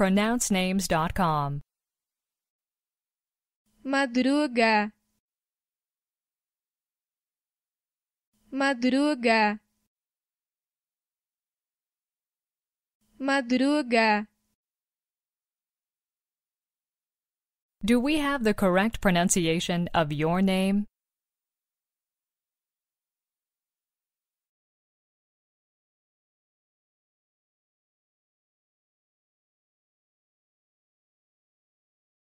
pronouncenames.com. Madruga Madruga Madruga Do we have the correct pronunciation of your name?